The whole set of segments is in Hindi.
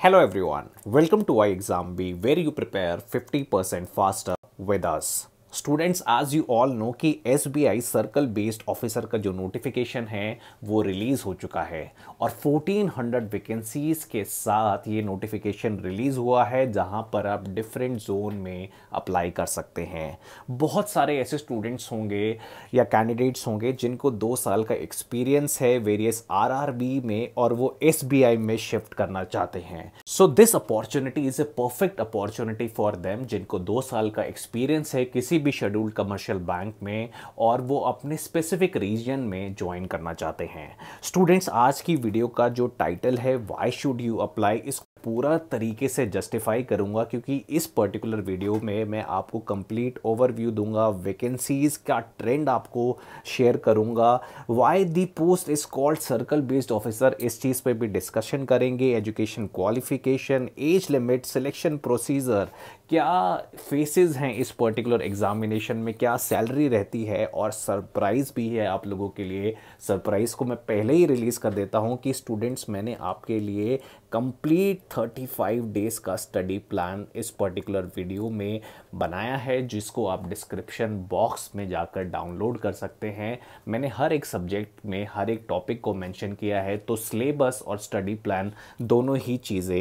Hello everyone, welcome to iExamB where you prepare 50% faster with us. Students आज यू ऑल नो कि S B I circle based officer का जो नोटिफिकेशन है वो रिलीज़ हो चुका है और 1400 वैकेंसीज के साथ ये नोटिफिकेशन रिलीज़ हुआ है जहाँ पर आप डिफरेंट जोन में अप्लाई कर सकते हैं बहुत सारे ऐसे स्टूडेंट्स होंगे या कैंडिडेट्स होंगे जिनको दो साल का एक्सपीरियंस है वेरियस आर आर बी में और वो एस बी आई में शिफ्ट करना चाहते हैं so this opportunity is a perfect opportunity for them जिनको दो साल का एक्सपीरियंस है किसी किसी भी शेड्यूल्ड कमर्शियल बैंक में और वो अपने स्पेसिफिक रीजन में ज्वाइन करना चाहते हैं स्टूडेंट्स आज की वीडियो का जो टाइटल है वाई शुड यू अप्लाई इस पूरा तरीके से जस्टिफाई करूँगा क्योंकि इस पर्टिकुलर वीडियो में मैं आपको कंप्लीट ओवरव्यू दूंगा वैकेंसीज़ का ट्रेंड आपको शेयर करूँगा why the post is called circle based officer इस चीज़ पर भी डिस्कशन करेंगे education qualification age limit selection procedure क्या फेसेस हैं इस पर्टिकुलर एग्जामिनेशन में क्या सैलरी रहती है और सरप्राइज़ भी है आप लोगों के लिए सरप्राइज़ को मैं पहले ही रिलीज़ कर देता हूँ कि स्टूडेंट्स मैंने आपके लिए कंप्लीट 35 डेज का स्टडी प्लान इस पर्टिकुलर वीडियो में बनाया है जिसको आप डिस्क्रिप्शन बॉक्स में जाकर डाउनलोड कर सकते हैं मैंने हर एक सब्जेक्ट में हर एक टॉपिक को मेंशन किया है तो सिलेबस और स्टडी प्लान दोनों ही चीज़ें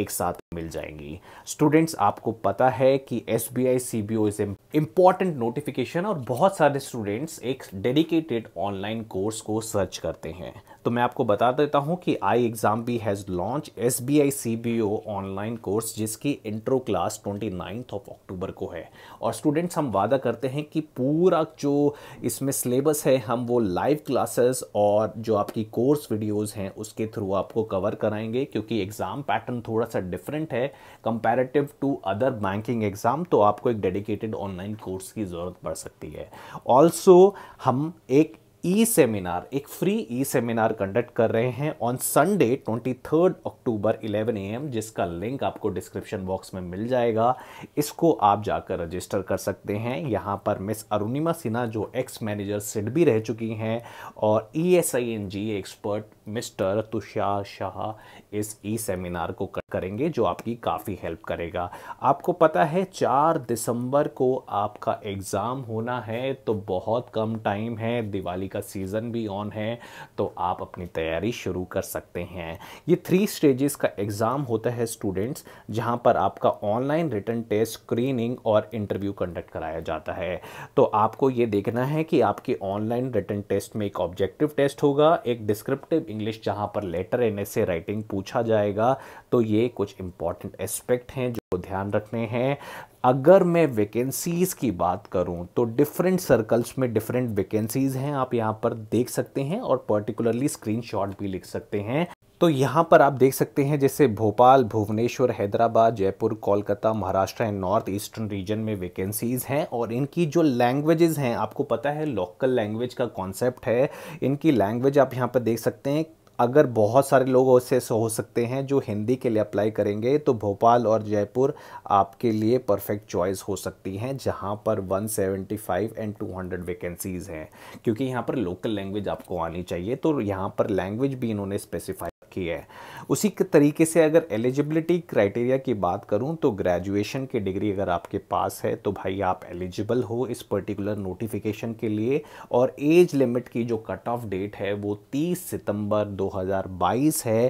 एक साथ मिल जाएंगी स्टूडेंट्स आपको पता है कि S B I C B O is important notification और बहुत सारे स्टूडेंट्स एक डेडिकेटेड ऑनलाइन कोर्स को सर्च करते हैं तो मैं आपको बता देता हूँ कि ixamBee has launch S B I C B O online course जिसकी intro class twenty ninth of October को है और स्टूडेंट्स हम वादा करते हैं कि पूरा जो इसमें सिलेबस है हम वो लाइव क्लासेस और जो आपकी कोर्स वीडियोज़ हैं उसके थ्रू आपको कवर कराएंगे क्योंकि एग्ज़ाम पैटर्न थोड़ा सा डिफरेंट है comparative to other banking exam तो आपको एक डेडिकेटेड ऑनलाइन कोर्स की ज़रूरत पड़ सकती है ऑल्सो हम एक ई सेमिनार एक फ्री ई सेमिनार कंडक्ट कर रहे हैं ऑन संडे 23 अक्टूबर 11 एम जिसका लिंक आपको डिस्क्रिप्शन बॉक्स में मिल जाएगा इसको आप जाकर रजिस्टर कर सकते हैं यहाँ पर मिस अरुणिमा सिन्हा जो एक्स मैनेजर सिड भी रह चुकी हैं और E S I N G expert mister Tushar Shah इस ई सेमिनार को कर... करेंगे जो आपकी काफ़ी हेल्प करेगा आपको पता है चार दिसंबर को आपका एग्ज़ाम होना है तो बहुत कम टाइम है दिवाली का सीज़न भी ऑन है तो आप अपनी तैयारी शुरू कर सकते हैं ये थ्री स्टेजेस का एग्ज़ाम होता है स्टूडेंट्स जहां पर आपका ऑनलाइन रिटर्न टेस्ट स्क्रीनिंग और इंटरव्यू कंडक्ट कराया जाता है तो आपको ये देखना है कि आपके ऑनलाइन रिटर्न टेस्ट में एक ऑब्जेक्टिव टेस्ट होगा एक डिस्क्रिप्टिव इंग्लिश जहाँ पर लेटर एन राइटिंग पूछा जाएगा तो ये ये कुछ इम्पॉर्टेंट एस्पेक्ट हैं जो ध्यान रखने हैं अगर मैं वैकेंसीज़ की बात करूं तो डिफरेंट सर्कल्स में डिफरेंट वैकेंसीज़ हैं आप यहां पर देख सकते हैं और पर्टिकुलरली स्क्रीनशॉट भी लिख सकते हैं तो यहाँ पर आप देख सकते हैं जैसे Bhopal Bhubaneswar Hyderabad Jaipur Kolkata Maharashtra and north eastern region में वैकेंसीज़ हैं और इनकी जो लैंग्वेजेस हैं आपको पता है लोकल लैंग्वेज का कॉन्सेप्ट है इनकी लैंग्वेज आप यहाँ पर देख सकते हैं अगर बहुत सारे लोग ऐसे हो सकते हैं जो हिंदी के लिए अप्लाई करेंगे तो भोपाल और जयपुर आपके लिए परफेक्ट चॉइस हो सकती हैं जहाँ पर 175 एंड 200 वैकेंसीज़ हैं क्योंकि यहाँ पर लोकल लैंग्वेज आपको आनी चाहिए तो यहाँ पर लैंग्वेज भी इन्होंने स्पेसिफाई की है उसी के तरीके से अगर एलिजिबिलिटी क्राइटेरिया की बात करूं तो ग्रेजुएशन की डिग्री अगर आपके पास है तो भाई आप एलिजिबल हो इस पर्टिकुलर नोटिफिकेशन के लिए और एज लिमिट की जो कट ऑफ डेट है वो 30 सितंबर 2022 है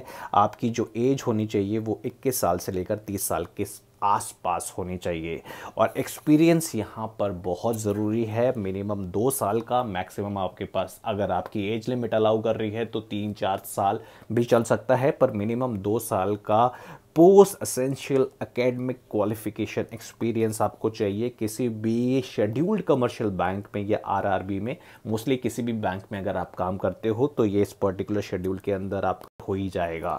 आपकी जो एज होनी चाहिए वो 21 साल से लेकर 30 साल के आसपास होनी चाहिए और एक्सपीरियंस यहाँ पर बहुत ज़रूरी है मिनिमम दो साल का मैक्सिमम आपके पास अगर आपकी एज लिमिट अलाउ कर रही है तो तीन चार साल भी चल सकता है पर मिनिमम दो साल का post essential academic qualification experience आपको चाहिए किसी भी शेड्यूल्ड कमर्शियल बैंक में या आरआरबी में मोस्टली किसी भी बैंक में अगर आप काम करते हो तो ये इस पर्टिकुलर शेड्यूल के अंदर आप हो ही जाएगा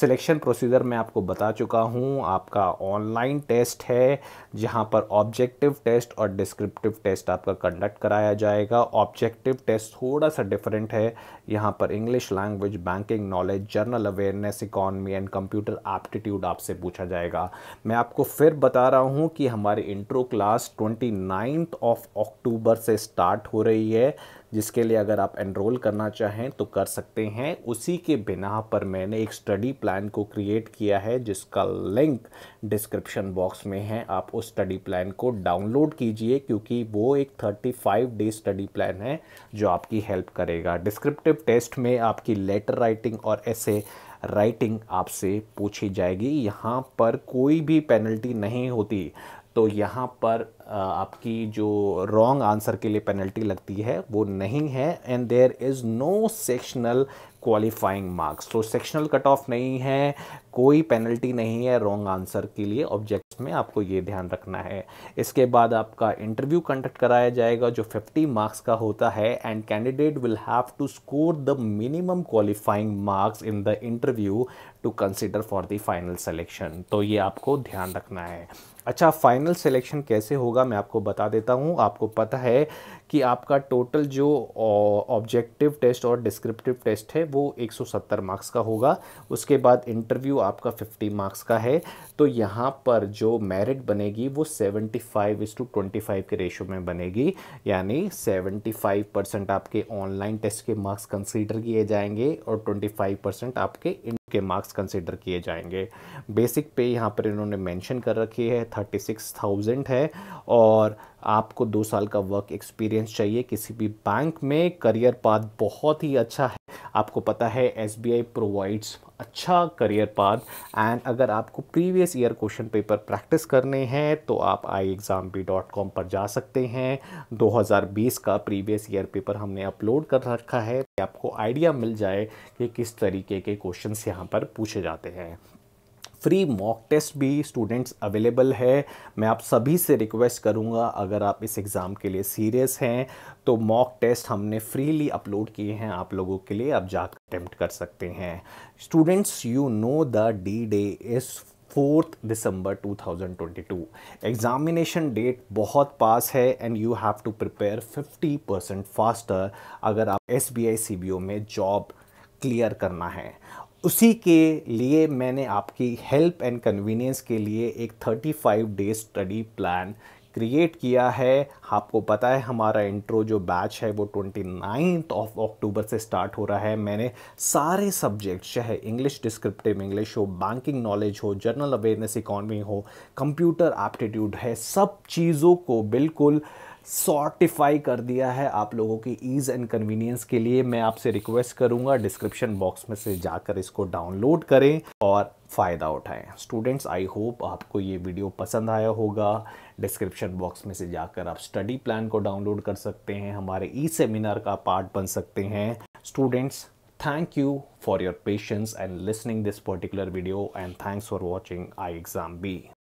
सिलेक्शन प्रोसीजर मैं आपको बता चुका हूँ आपका ऑनलाइन टेस्ट है जहाँ पर ऑब्जेक्टिव टेस्ट और डिस्क्रिप्टिव टेस्ट आपका कंडक्ट कराया जाएगा ऑब्जेक्टिव टेस्ट थोड़ा सा डिफरेंट है यहाँ पर English language banking knowledge general awareness economy and computer aptitude आपसे पूछा जाएगा मैं आपको फिर बता रहा हूँ कि हमारी intro class twenty of October से स्टार्ट हो रही है जिसके लिए अगर आप एनरोल करना चाहें तो कर सकते हैं उसी के बिना पर मैंने एक स्टडी प्लान को क्रिएट किया है जिसका लिंक डिस्क्रिप्शन बॉक्स में है आप उस स्टडी प्लान को डाउनलोड कीजिए क्योंकि वो एक 35 डे स्टडी प्लान है जो आपकी हेल्प करेगा डिस्क्रिप्टिव टेस्ट में आपकी लेटर राइटिंग और ऐसे राइटिंग आपसे पूछी जाएगी यहाँ पर कोई भी पेनल्टी नहीं होती तो यहाँ पर आपकी जो रॉन्ग आंसर के लिए पेनल्टी लगती है वो नहीं है and there is no sectional qualifying marks तो सेक्शनल कट ऑफ नहीं है कोई पेनल्टी नहीं है रॉन्ग आंसर के लिए ऑब्जेक्ट्स में आपको ये ध्यान रखना है इसके बाद आपका इंटरव्यू कंडक्ट कराया जाएगा जो 50 मार्क्स का होता है and candidate will have to score the minimum qualifying marks in the interview to consider for the final selection तो ये आपको ध्यान रखना है अच्छा फाइनल सिलेक्शन कैसे होगा मैं आपको बता देता हूँ आपको पता है कि आपका टोटल जो ऑब्जेक्टिव टेस्ट और डिस्क्रिप्टिव टेस्ट है वो 170 मार्क्स का होगा उसके बाद इंटरव्यू आपका 50 मार्क्स का है तो यहाँ पर जो मेरिट बनेगी वो 75 फाइव इस टू ट्वेंटी के रेशो में बनेगी यानी 75 परसेंट आपके ऑनलाइन टेस्ट के मार्क्स कंसीडर किए जाएंगे और 25 परसेंट आपके के मार्क्स कंसिडर किए जाएंगे बेसिक पे यहाँ पर इन्होंने मैंशन कर रखी है थर्टी सिक्स थाउजेंड है और आपको दो साल का वर्क एक्सपीरियंस चाहिए किसी भी बैंक में करियर पाथ बहुत ही अच्छा है आपको पता है एस बी आई प्रोवाइड्स अच्छा करियर पाथ एंड अगर आपको previous year question paper practice करने हैं तो आप ixamBee dot com पर जा सकते हैं 2020 का प्रीवियस ईयर पेपर हमने अपलोड कर रखा है आपको आइडिया मिल जाए कि किस तरीके के क्वेश्चन यहाँ पर पूछे जाते हैं फ्री मॉक टेस्ट भी स्टूडेंट्स अवेलेबल है मैं आप सभी से रिक्वेस्ट करूँगा अगर आप इस एग्ज़ाम के लिए सीरियस हैं तो मॉक टेस्ट हमने फ्रीली अपलोड किए हैं आप लोगों के लिए आप जाकर अटैम्प्ट कर सकते हैं students you know the D day is fourth December 2022 examination date बहुत पास है and you have to prepare 50 percent faster अगर आप एस बी में जॉब क्लियर करना है उसी के लिए मैंने आपकी हेल्प एंड कन्वीनियंस के लिए एक 35 डे स्टडी प्लान क्रिएट किया है आपको पता है हमारा इंट्रो जो बैच है वो ट्वेंटी नाइन्थ ऑफ अक्टूबर से स्टार्ट हो रहा है मैंने सारे सब्जेक्ट चाहे इंग्लिश डिस्क्रिप्टिव इंग्लिश हो बैंकिंग नॉलेज हो जनरल अवेयरनेस इकॉनमी हो कंप्यूटर एप्टीट्यूड है सब चीज़ों को बिल्कुल सॉर्टिफाई कर दिया है आप लोगों की ईज़ एंड कन्वीनियंस के लिए मैं आपसे रिक्वेस्ट करूंगा डिस्क्रिप्शन बॉक्स में से जाकर इसको डाउनलोड करें और फ़ायदा उठाएं स्टूडेंट्स आई होप आपको ये वीडियो पसंद आया होगा डिस्क्रिप्शन बॉक्स में से जाकर आप स्टडी प्लान को डाउनलोड कर सकते हैं हमारे ई सेमिनार का पार्ट बन सकते हैं students thank you for your patience and listening this particular video and thanks for watching I exam B